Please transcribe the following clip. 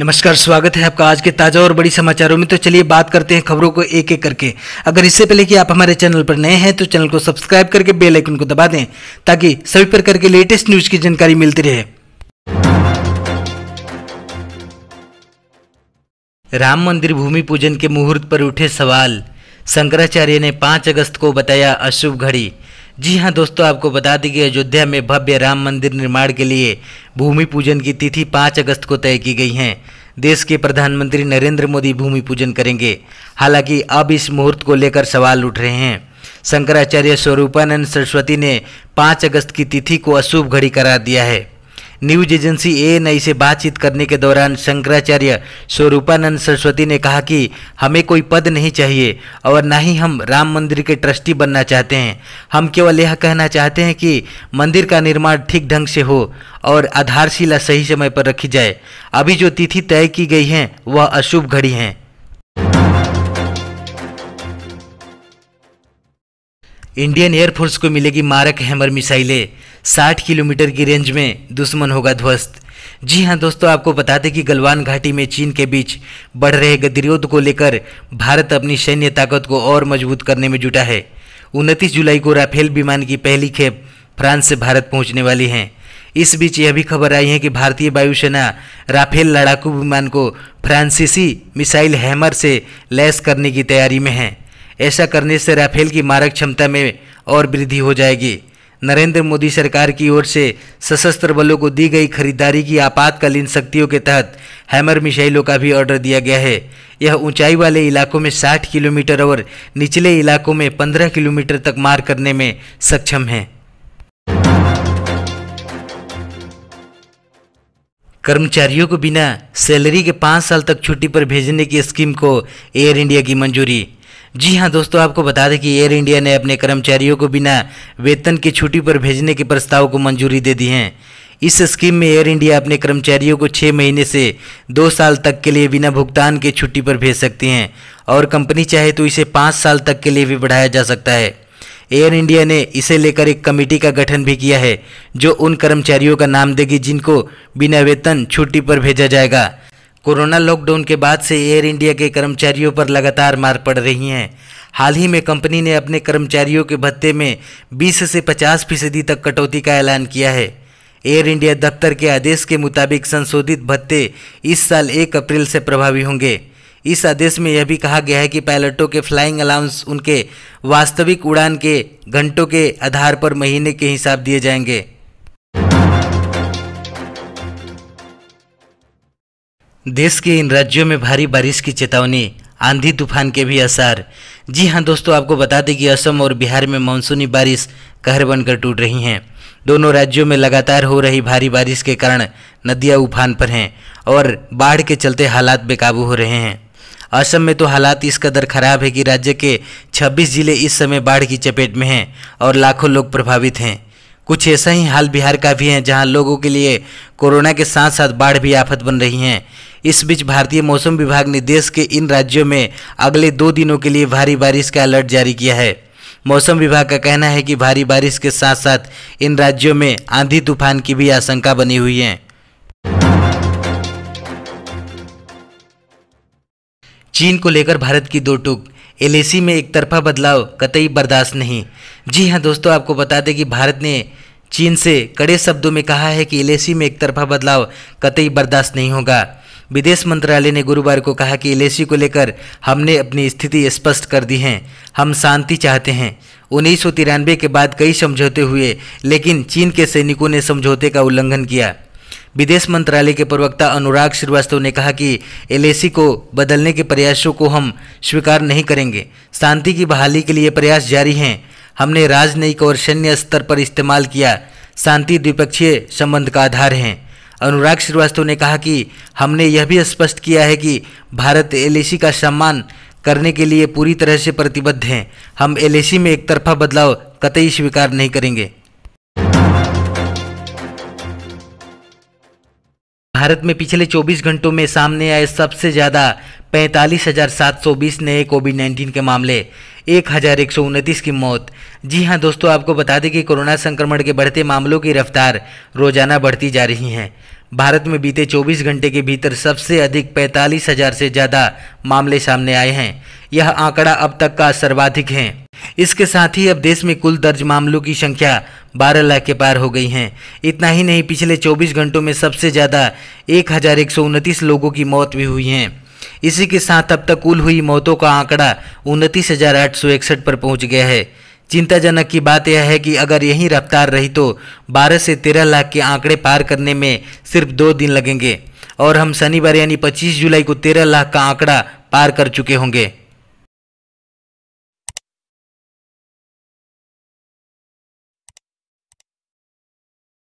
नमस्कार स्वागत है आपका आज के ताज़ा और बड़ी समाचारों में तो चलिए बात करते हैं खबरों को एक एक करके अगर इससे पहले कि आप हमारे चैनल पर नए हैं तो चैनल को सब्सक्राइब करके बेल आइकन को दबा दें ताकि सभी प्रकार के लेटेस्ट न्यूज़ की जानकारी मिलती रहे राम मंदिर भूमि पूजन के मुहूर्त पर उठे सवाल शंकराचार्य ने पांच अगस्त को बताया अशुभ घड़ी जी हाँ दोस्तों आपको बता दें कि अयोध्या में भव्य राम मंदिर निर्माण के लिए भूमि पूजन की तिथि 5 अगस्त को तय की गई है देश के प्रधानमंत्री नरेंद्र मोदी भूमि पूजन करेंगे हालांकि अब इस मुहूर्त को लेकर सवाल उठ रहे हैं शंकराचार्य स्वरूपानंद सरस्वती ने 5 अगस्त की तिथि को अशुभ घड़ी करार दिया है न्यूज एजेंसी ए एन से बातचीत करने के दौरान शंकराचार्य स्वरूपानंद सरस्वती ने कहा कि हमें कोई पद नहीं चाहिए और ना ही हम राम मंदिर के ट्रस्टी बनना चाहते हैं हम केवल यह कहना चाहते हैं कि मंदिर का निर्माण ठीक ढंग से हो और आधारशिला सही समय पर रखी जाए अभी जो तिथि तय की गई है वह अशुभ घड़ी हैं इंडियन एयरफोर्स को मिलेगी मारक हैमर मिसाइलें 60 किलोमीटर की रेंज में दुश्मन होगा ध्वस्त जी हाँ दोस्तों आपको बता दें कि गलवान घाटी में चीन के बीच बढ़ रहे गतिरोध को लेकर भारत अपनी सैन्य ताकत को और मजबूत करने में जुटा है उनतीस जुलाई को राफेल विमान की पहली खेप फ्रांस से भारत पहुंचने वाली हैं इस बीच यह भी खबर आई है कि भारतीय वायुसेना राफेल लड़ाकू विमान को फ्रांसीसी मिसाइल हैमर से लैस करने की तैयारी में है ऐसा करने से राफेल की मारक क्षमता में और वृद्धि हो जाएगी नरेंद्र मोदी सरकार की ओर से सशस्त्र बलों को दी गई खरीदारी की आपातकालीन शक्तियों के तहत हैमर मिसाइलों का भी ऑर्डर दिया गया है यह ऊंचाई वाले इलाकों में 60 किलोमीटर और निचले इलाकों में 15 किलोमीटर तक मार करने में सक्षम है कर्मचारियों को बिना सैलरी के पाँच साल तक छुट्टी पर भेजने की स्कीम को एयर इंडिया की मंजूरी जी हाँ दोस्तों आपको बता दें कि एयर इंडिया ने अपने कर्मचारियों को बिना वेतन की छुट्टी पर भेजने के प्रस्ताव को मंजूरी दे दी है इस स्कीम में एयर इंडिया अपने कर्मचारियों को छः महीने से दो साल तक के लिए बिना भुगतान के छुट्टी पर भेज सकती हैं और कंपनी चाहे तो इसे पाँच साल तक के लिए भी बढ़ाया जा सकता है एयर इंडिया ने इसे लेकर एक कमेटी का गठन भी किया है जो उन कर्मचारियों का नाम देगी जिनको बिना वेतन छुट्टी पर भेजा जाएगा कोरोना लॉकडाउन के बाद से एयर इंडिया के कर्मचारियों पर लगातार मार पड़ रही हैं हाल ही में कंपनी ने अपने कर्मचारियों के भत्ते में 20 से 50 फीसदी तक कटौती का ऐलान किया है एयर इंडिया दफ्तर के आदेश के मुताबिक संशोधित भत्ते इस साल एक अप्रैल से प्रभावी होंगे इस आदेश में यह भी कहा गया है कि पायलटों के फ्लाइंग अलाउंस उनके वास्तविक उड़ान के घंटों के आधार पर महीने के हिसाब दिए जाएंगे देश के इन राज्यों में भारी बारिश की चेतावनी आंधी तूफान के भी असर जी हाँ दोस्तों आपको बता दें कि असम और बिहार में मानसूनी बारिश कहर बनकर टूट रही हैं दोनों राज्यों में लगातार हो रही भारी बारिश के कारण नदियाँ उफान पर हैं और बाढ़ के चलते हालात बेकाबू हो रहे हैं असम में तो हालात इस कदर खराब है कि राज्य के 26 जिले इस समय बाढ़ की चपेट में हैं और लाखों लोग प्रभावित हैं कुछ ऐसा ही हाल बिहार का भी है जहां लोगों के लिए कोरोना के साथ साथ बाढ़ भी आफत बन रही हैं इस बीच भारतीय मौसम विभाग ने देश के इन राज्यों में अगले दो दिनों के लिए भारी बारिश का अलर्ट जारी किया है मौसम विभाग का कहना है कि भारी बारिश के साथ साथ इन राज्यों में आंधी तूफान की भी आशंका बनी हुई है चीन को लेकर भारत की दो टूक एल में एक तरफा बदलाव कतई बर्दाश्त नहीं जी हाँ दोस्तों आपको बता दें कि भारत ने चीन से कड़े शब्दों में कहा है कि एल में एक तरफा बदलाव कतई बर्दाश्त नहीं होगा विदेश मंत्रालय ने गुरुवार को कहा कि एलएसी को लेकर हमने अपनी स्थिति स्पष्ट कर दी है हम शांति चाहते हैं उन्नीस के बाद कई समझौते हुए लेकिन चीन के सैनिकों ने समझौते का उल्लंघन किया विदेश मंत्रालय के प्रवक्ता अनुराग श्रीवास्तव ने कहा कि एलएसी को बदलने के प्रयासों को हम स्वीकार नहीं करेंगे शांति की बहाली के लिए प्रयास जारी हैं हमने राजनयिक और सैन्य स्तर पर इस्तेमाल किया शांति द्विपक्षीय संबंध का आधार है अनुराग श्रीवास्तव ने कहा कि हमने यह भी स्पष्ट किया है कि भारत एल का सम्मान करने के लिए पूरी तरह से प्रतिबद्ध हैं हम एल में एक तरफा बदलाव कतई स्वीकार नहीं करेंगे भारत में पिछले 24 घंटों में सामने आए सबसे ज़्यादा पैंतालीस नए कोविड 19 के मामले एक हज़ार एक सौ उनतीस की मौत जी हाँ दोस्तों आपको बता दें कि कोरोना संक्रमण के बढ़ते मामलों की रफ्तार रोजाना बढ़ती जा रही है भारत में बीते 24 घंटे के भीतर सबसे अधिक पैंतालीस हजार से ज़्यादा मामले सामने आए हैं यह आंकड़ा अब तक का सर्वाधिक है इसके साथ ही अब देश में कुल दर्ज मामलों की संख्या 12 लाख के पार हो गई है इतना ही नहीं पिछले 24 घंटों में सबसे ज़्यादा एक लोगों की मौत भी हुई है इसी के साथ अब तक कुल हुई मौतों का आंकड़ा उनतीस पर पहुंच गया है चिंताजनक की बात यह है कि अगर यही रफ्तार रही तो 12 से 13 लाख के आंकड़े पार करने में सिर्फ दो दिन लगेंगे और हम शनिवार यानी 25 जुलाई को 13 लाख का आंकड़ा पार कर चुके होंगे